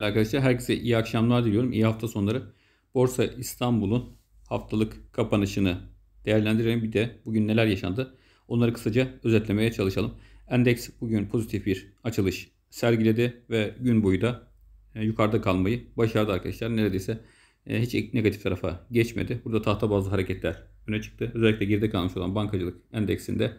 Arkadaşlar herkese iyi akşamlar diliyorum. İyi hafta sonları. Borsa İstanbul'un haftalık kapanışını değerlendirelim. Bir de bugün neler yaşandı onları kısaca özetlemeye çalışalım. Endeks bugün pozitif bir açılış sergiledi ve gün boyu da e, yukarıda kalmayı başardı arkadaşlar. Neredeyse e, hiç negatif tarafa geçmedi. Burada tahta bazı hareketler öne çıktı. Özellikle geride kalmış olan bankacılık endeksinde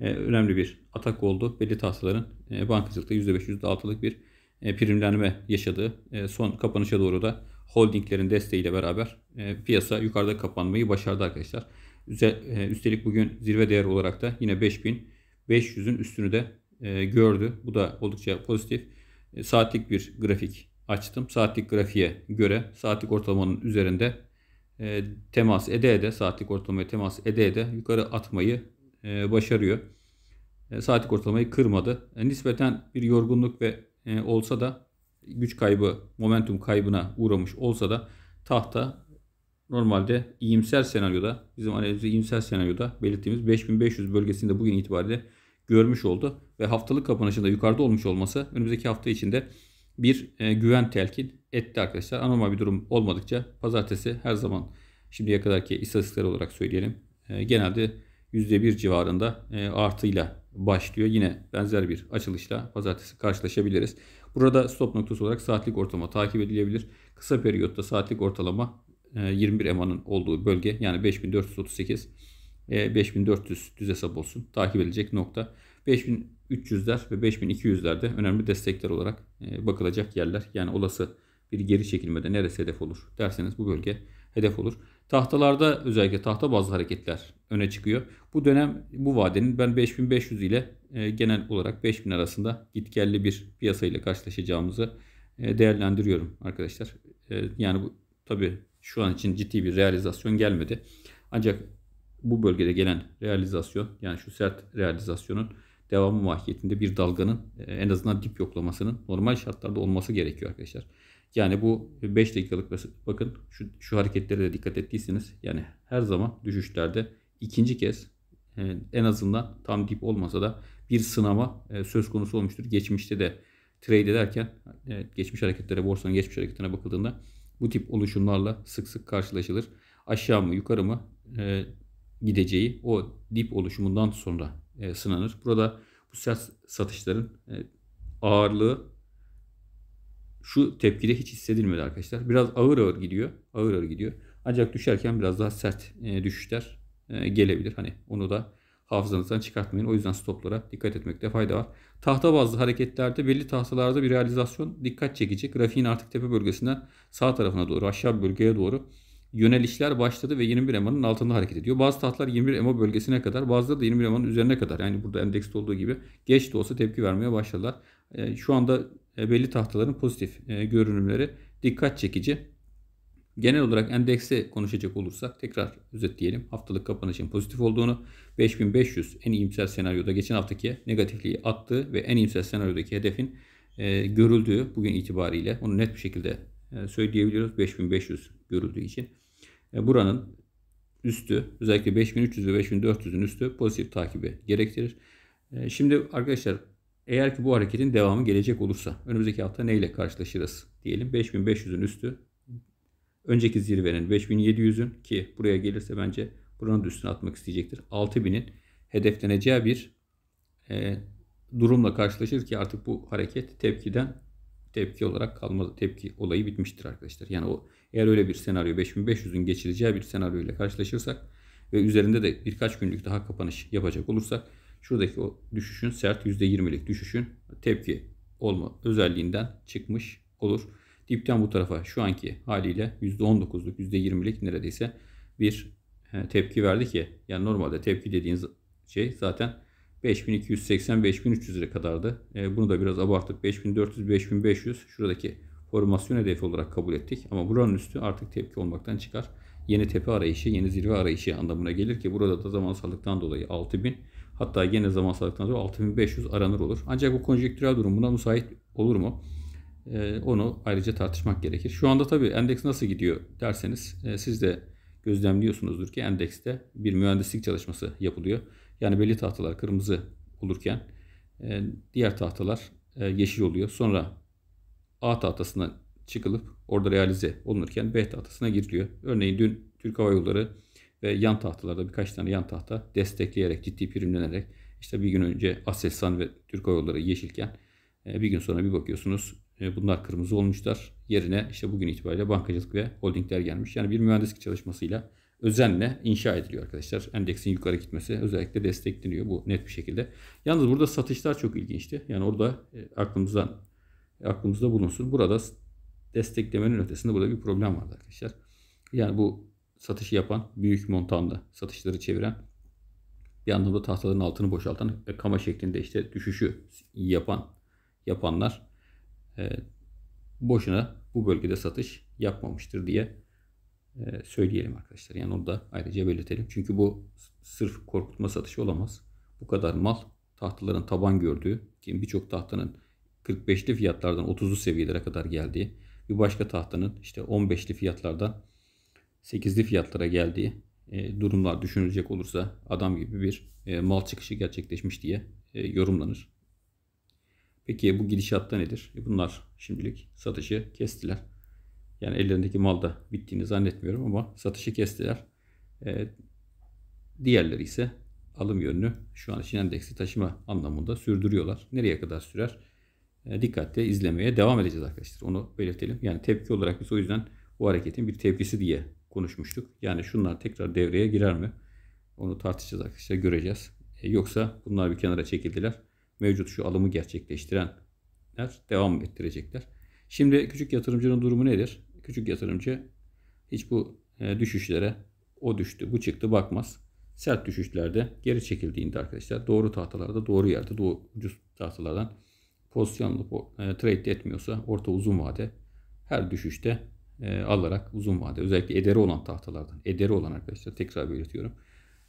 e, önemli bir atak oldu. Belli tahtaların bankacılıkta %5, %6'lık bir e, primlenme yaşadığı e, Son kapanışa doğru da holdinglerin desteğiyle beraber e, piyasa yukarıda kapanmayı başardı arkadaşlar. Üstelik bugün zirve değer olarak da yine 5500'ün üstünü de gördü. Bu da oldukça pozitif. Saatlik bir grafik açtım. Saatlik grafiğe göre saatlik ortalamanın üzerinde temas ede ede saatlik ortalamaya temas ede ede yukarı atmayı başarıyor. Saatlik ortalamayı kırmadı. Nispeten bir yorgunluk ve e, olsa da güç kaybı, momentum kaybına uğramış olsa da tahta normalde iyimser senaryoda, bizim analizde iyimser senaryoda belirttiğimiz 5500 bölgesinde bugün itibariyle görmüş oldu. Ve haftalık kapanışında yukarıda olmuş olması önümüzdeki hafta içinde bir e, güven telkin etti arkadaşlar. Anormal bir durum olmadıkça pazartesi her zaman şimdiye kadarki istatistikler olarak söyleyelim. E, genelde %1 civarında e, artıyla başlıyor. Yine benzer bir açılışla pazartesi karşılaşabiliriz. Burada stop noktası olarak saatlik ortalama takip edilebilir. Kısa periyotta saatlik ortalama 21 e, EMA'nın olduğu bölge yani 5438 5400 e, düz hesap olsun takip edilecek nokta. 5300'ler ve 5200'lerde önemli destekler olarak e, bakılacak yerler. Yani olası bir geri çekilmede neresi hedef olur derseniz bu bölge hedef olur. Tahtalarda özellikle tahta bazlı hareketler öne çıkıyor. Bu dönem bu vadenin ben 5500 ile e, genel olarak 5000 arasında gitgelli bir piyasayla karşılaşacağımızı e, değerlendiriyorum arkadaşlar. E, yani bu tabi şu an için ciddi bir realizasyon gelmedi. Ancak bu bölgede gelen realizasyon yani şu sert realizasyonun devamı mahiyetinde bir dalganın e, en azından dip yoklamasının normal şartlarda olması gerekiyor arkadaşlar. Yani bu 5 dakikalık bakın şu, şu hareketlere de dikkat ettiyseniz yani her zaman düşüşlerde ikinci kez e, en azından tam dip olmasa da bir sınama e, söz konusu olmuştur. Geçmişte de trade ederken e, geçmiş hareketlere borsanın geçmiş hareketine bakıldığında bu tip oluşumlarla sık sık karşılaşılır. Aşağı mı yukarı mı gideceği o dip oluşumundan sonra sınanır. Burada bu sert satışların ağırlığı şu tepkide hiç hissedilmedi arkadaşlar. Biraz ağır ağır gidiyor. Ağır ağır gidiyor. Ancak düşerken biraz daha sert e, düşüşler e, gelebilir. Hani onu da hafızanızdan çıkartmayın. O yüzden stoplara dikkat etmekte fayda var. Tahta bazlı hareketlerde belli tahtalarda bir realizasyon dikkat çekecek. Grafiğin artık tepe bölgesinden sağ tarafına doğru aşağı bölgeye doğru yönelişler başladı ve 21 EMA'nın altında hareket ediyor. Bazı tahtlar 21 EMA bölgesine kadar bazıları da 21 EMA'nın üzerine kadar yani burada endekste olduğu gibi geç de olsa tepki vermeye başladılar. E, şu anda e, belli tahtaların pozitif e, görünümleri dikkat çekici. Genel olarak endekse konuşacak olursak tekrar özetleyelim. Haftalık kapanışın pozitif olduğunu, 5500 en iyimser senaryoda geçen haftaki negatifliği attığı ve en iyimser senaryodaki hedefin e, görüldüğü bugün itibariyle onu net bir şekilde e, söyleyebiliyoruz. 5500 görüldüğü için. E, buranın üstü özellikle 5300 ve 5400'ün üstü pozitif takibi gerektirir. E, şimdi arkadaşlar eğer ki bu hareketin devamı gelecek olursa önümüzdeki hafta neyle karşılaşırız? Diyelim 5500'ün üstü önceki zirvenin 5700'ün ki buraya gelirse bence buranın da üstüne atmak isteyecektir. 6000'in hedefleneceği bir e, durumla karşılaşır ki artık bu hareket tepkiden tepki olarak kalmaz Tepki olayı bitmiştir arkadaşlar. Yani o eğer öyle bir senaryo 5500'ün geçileceği bir senaryo ile karşılaşırsak ve üzerinde de birkaç günlük daha kapanış yapacak olursak şuradaki o düşüşün sert %20'lik düşüşün tepki olma özelliğinden çıkmış olur. Dipten bu tarafa şu anki haliyle %19'luk %20'lik neredeyse bir e, tepki verdi ki yani normalde tepki dediğiniz şey zaten 5280-5300 lira kadardı. E, bunu da biraz abartıp 5400-5500 şuradaki formasyon hedefi olarak kabul ettik. Ama buranın üstü artık tepki olmaktan çıkar. Yeni tepe arayışı, yeni zirve arayışı anlamına gelir ki burada da zaman zamansallıktan dolayı 6000 Hatta gene zamansallıktan sonra 6500 aranır olur. Ancak bu konjektürel durum buna müsait olur mu? Ee, onu ayrıca tartışmak gerekir. Şu anda tabii endeks nasıl gidiyor derseniz e, siz de gözlemliyorsunuzdur ki endekste bir mühendislik çalışması yapılıyor. Yani belli tahtalar kırmızı olurken e, diğer tahtalar e, yeşil oluyor. Sonra A tahtasından çıkılıp orada realize olunurken B tahtasına giriliyor. Örneğin dün Türk Hava Yolları ve yan tahtalarda birkaç tane yan tahta destekleyerek, ciddi primlenerek işte bir gün önce Aselsan ve Türk Hava yeşilken e, bir gün sonra bir bakıyorsunuz e, bunlar kırmızı olmuşlar. Yerine işte bugün itibariyle bankacılık ve holdingler gelmiş. Yani bir mühendislik çalışmasıyla özenle inşa ediliyor arkadaşlar. Endeksin yukarı gitmesi özellikle destekleniyor bu net bir şekilde. Yalnız burada satışlar çok ilginçti. Yani orada e, aklımızdan aklımızda bulunsun. Burada desteklemenin ötesinde burada bir problem vardı arkadaşlar. Yani bu satışı yapan, büyük montanda satışları çeviren, bir anlamda tahtaların altını boşaltan ve kama şeklinde işte düşüşü yapan yapanlar e, boşuna bu bölgede satış yapmamıştır diye e, söyleyelim arkadaşlar. Yani onu da ayrıca belirtelim. Çünkü bu sırf korkutma satışı olamaz. Bu kadar mal tahtaların taban gördüğü, ki birçok tahtanın 45'li fiyatlardan 30'lu seviyelere kadar geldiği, bir başka tahtanın işte 15'li fiyatlardan 8'li fiyatlara geldiği e, durumlar düşünülecek olursa adam gibi bir e, mal çıkışı gerçekleşmiş diye e, yorumlanır. Peki bu gidişatta nedir? E, bunlar şimdilik satışı kestiler. Yani ellerindeki mal da bittiğini zannetmiyorum ama satışı kestiler. E, diğerleri ise alım yönünü şu an için endeksi taşıma anlamında sürdürüyorlar. Nereye kadar sürer? E, dikkatle izlemeye devam edeceğiz arkadaşlar. Onu belirtelim. Yani tepki olarak biz o yüzden bu hareketin bir tepkisi diye konuşmuştuk. Yani şunlar tekrar devreye girer mi? Onu tartışacağız arkadaşlar göreceğiz. E, yoksa bunlar bir kenara çekildiler. Mevcut şu alımı gerçekleştirenler devam ettirecekler. Şimdi küçük yatırımcının durumu nedir? Küçük yatırımcı hiç bu e, düşüşlere o düştü bu çıktı bakmaz. Sert düşüşlerde geri çekildiğinde arkadaşlar doğru tahtalarda doğru yerde doğru ucuz tahtalardan pozisyonlu e, trade etmiyorsa orta uzun vade her düşüşte e, alarak uzun vade özellikle ederi olan tahtalardan ederi olan arkadaşlar tekrar belirtiyorum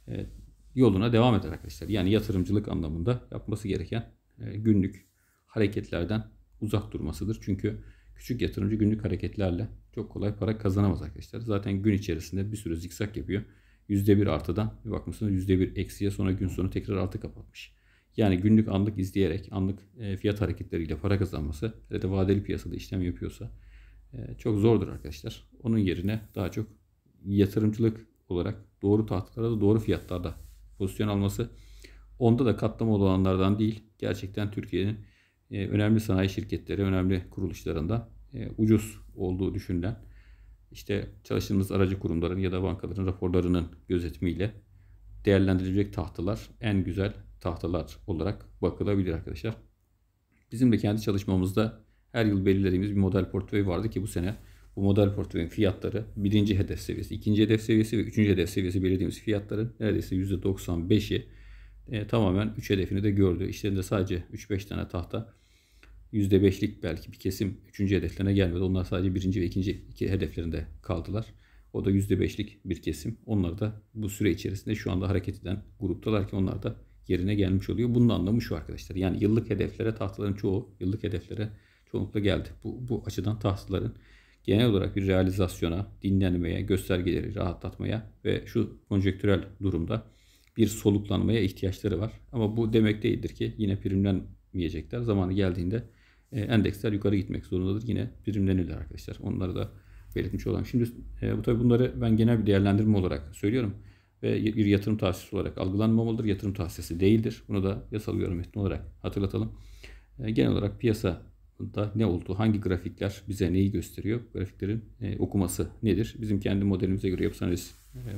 e, yoluna devam eder arkadaşlar. Yani yatırımcılık anlamında yapması gereken e, günlük hareketlerden uzak durmasıdır. Çünkü küçük yatırımcı günlük hareketlerle çok kolay para kazanamaz arkadaşlar. Zaten gün içerisinde bir sürü zikzak yapıyor. %1 artıdan bir bakmışsınız %1 eksiye sonra gün sonu tekrar altı kapatmış. Yani günlük anlık izleyerek anlık e, fiyat hareketleriyle para kazanması hele de vadeli piyasada işlem yapıyorsa ee, çok zordur arkadaşlar. Onun yerine daha çok yatırımcılık olarak doğru tahtlara da doğru fiyatlarda pozisyon alması. Onda da katlama olanlardan değil. Gerçekten Türkiye'nin e, önemli sanayi şirketleri, önemli kuruluşlarında e, ucuz olduğu düşünülen işte çalıştığımız aracı kurumların ya da bankaların raporlarının gözetimiyle değerlendirilecek tahtalar en güzel tahtalar olarak bakılabilir arkadaşlar. Bizim de kendi çalışmamızda her yıl belirlediğimiz bir model portföy vardı ki bu sene bu model portföyün fiyatları birinci hedef seviyesi, ikinci hedef seviyesi ve üçüncü hedef seviyesi belirlediğimiz fiyatların neredeyse %95'i e, tamamen 3 hedefini de gördü. İşlerinde sadece 3-5 tane tahta %5'lik belki bir kesim 3. hedeflerine gelmedi. Onlar sadece 1. ve 2. Iki hedeflerinde kaldılar. O da %5'lik bir kesim. Onlar da bu süre içerisinde şu anda hareket eden gruptalar ki onlar da yerine gelmiş oluyor. Bunun anlamı şu arkadaşlar. Yani yıllık hedeflere tahtaların çoğu yıllık hedeflere çoğunlukla geldi. Bu, bu açıdan tahsılların genel olarak bir realizasyona, dinlenmeye, göstergeleri rahatlatmaya ve şu konjektürel durumda bir soluklanmaya ihtiyaçları var. Ama bu demek değildir ki yine primlenmeyecekler. Zamanı geldiğinde e, endeksler yukarı gitmek zorundadır. Yine primlenirler arkadaşlar. Onları da belirtmiş olalım. Şimdi e, bu tabii bunları ben genel bir değerlendirme olarak söylüyorum ve bir yatırım tavsiyesi olarak algılanmamalıdır. Yatırım tavsiyesi değildir. Bunu da yasal yorum olarak hatırlatalım. E, genel olarak piyasa da ne oldu? Hangi grafikler bize neyi gösteriyor? Grafiklerin e, okuması nedir? Bizim kendi modelimize göre, yapısal e,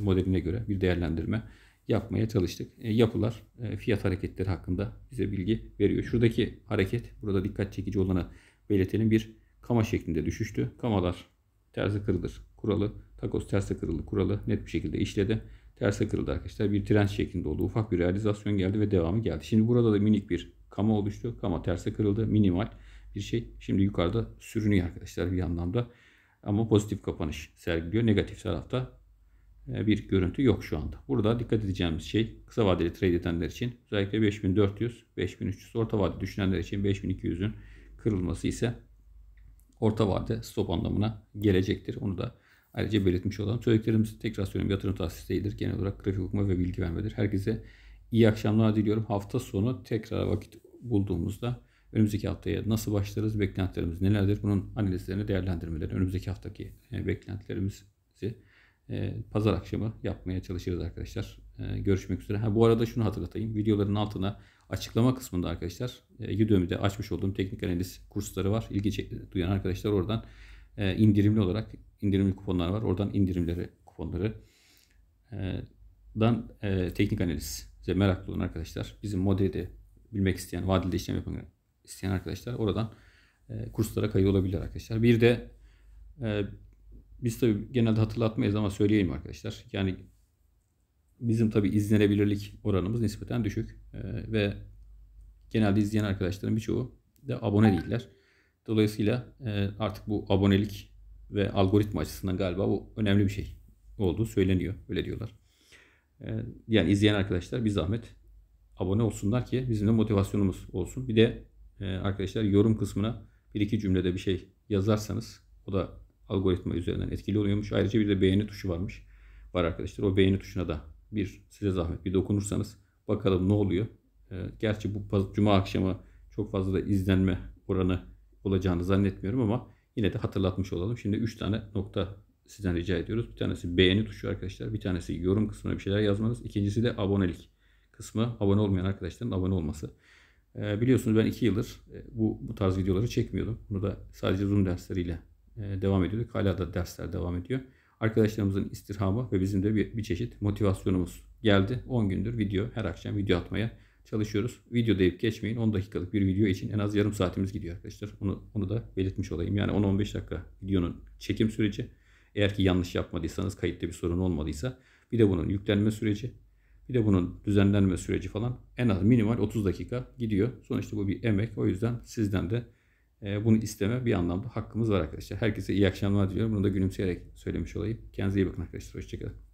modeline göre bir değerlendirme yapmaya çalıştık. E, yapılar e, fiyat hareketleri hakkında bize bilgi veriyor. Şuradaki hareket, burada dikkat çekici olanı belirtelim. Bir kama şeklinde düşüştü. Kamalar terse kırılır kuralı, takos terse kırıldı kuralı net bir şekilde işledi. Terse kırıldı arkadaşlar. Bir trend şeklinde oldu. Ufak bir realizasyon geldi ve devamı geldi. Şimdi burada da minik bir kama oluştu. Kama terse kırıldı. Minimal bir şey. Şimdi yukarıda sürünüyor arkadaşlar bir anlamda. Ama pozitif kapanış sergiliyor. Negatif tarafta e, bir görüntü yok şu anda. Burada dikkat edeceğimiz şey kısa vadeli trade edenler için özellikle 5400, 5300 orta vadeli düşünenler için 5200'ün kırılması ise orta vade stop anlamına gelecektir. Onu da ayrıca belirtmiş olalım. Söylediklerimizi tekrar söylüyorum. Yatırım tahsis değildir. Genel olarak grafik okuma ve bilgi vermedir. Herkese iyi akşamlar diliyorum. Hafta sonu tekrar vakit bulduğumuzda Önümüzdeki haftaya nasıl başlarız? Beklentilerimiz nelerdir? Bunun analizlerini, değerlendirmeleri, önümüzdeki haftaki e, beklentilerimizi e, pazar akşamı yapmaya çalışırız arkadaşlar. E, görüşmek üzere. Ha, bu arada şunu hatırlatayım. Videoların altına açıklama kısmında arkadaşlar Udemy'de açmış olduğum teknik analiz kursları var. İlgi duyan arkadaşlar oradan indirimli olarak indirimli kuponlar var. Oradan indirimleri, kuponları dan teknik analiz meraklı olan arkadaşlar bizim modeli de bilmek isteyen, vadeli işlem yapan isteyen arkadaşlar oradan e, kurslara kaydolabilir arkadaşlar. Bir de e, biz tabi genelde hatırlatmayız ama söyleyeyim arkadaşlar. Yani bizim tabi izlenebilirlik oranımız nispeten düşük e, ve genelde izleyen arkadaşların birçoğu de abone değiller. Dolayısıyla e, artık bu abonelik ve algoritma açısından galiba bu önemli bir şey olduğu söyleniyor. Öyle diyorlar. E, yani izleyen arkadaşlar bir zahmet abone olsunlar ki bizim de motivasyonumuz olsun. Bir de ee, arkadaşlar yorum kısmına bir iki cümlede bir şey yazarsanız o da algoritma üzerinden etkili oluyormuş. Ayrıca bir de beğeni tuşu varmış. Var arkadaşlar o beğeni tuşuna da bir size zahmet bir dokunursanız bakalım ne oluyor. Ee, gerçi bu cuma akşamı çok fazla da izlenme oranı olacağını zannetmiyorum ama yine de hatırlatmış olalım. Şimdi 3 tane nokta sizden rica ediyoruz. Bir tanesi beğeni tuşu arkadaşlar. Bir tanesi yorum kısmına bir şeyler yazmanız. İkincisi de abonelik kısmı. Abone olmayan arkadaşların abone olması. Ee, biliyorsunuz ben iki yıldır e, bu, bu tarz videoları çekmiyordum. Bunu da sadece Zoom dersleriyle e, devam ediyorduk. Hala da dersler devam ediyor. Arkadaşlarımızın istirhamı ve bizim de bir, bir çeşit motivasyonumuz geldi. 10 gündür video, her akşam video atmaya çalışıyoruz. Video deyip geçmeyin. 10 dakikalık bir video için en az yarım saatimiz gidiyor arkadaşlar. Onu, onu da belirtmiş olayım. Yani 10-15 dakika videonun çekim süreci. Eğer ki yanlış yapmadıysanız, kayıtta bir sorun olmadıysa. Bir de bunun yüklenme süreci. Bir de bunun düzenlenme süreci falan en az minimal 30 dakika gidiyor. Sonuçta bu bir emek. O yüzden sizden de e, bunu isteme bir anlamda hakkımız var arkadaşlar. Herkese iyi akşamlar diliyorum. Bunu da gülümseyerek söylemiş olayım. Kendinize iyi bakın arkadaşlar. Hoşçakalın.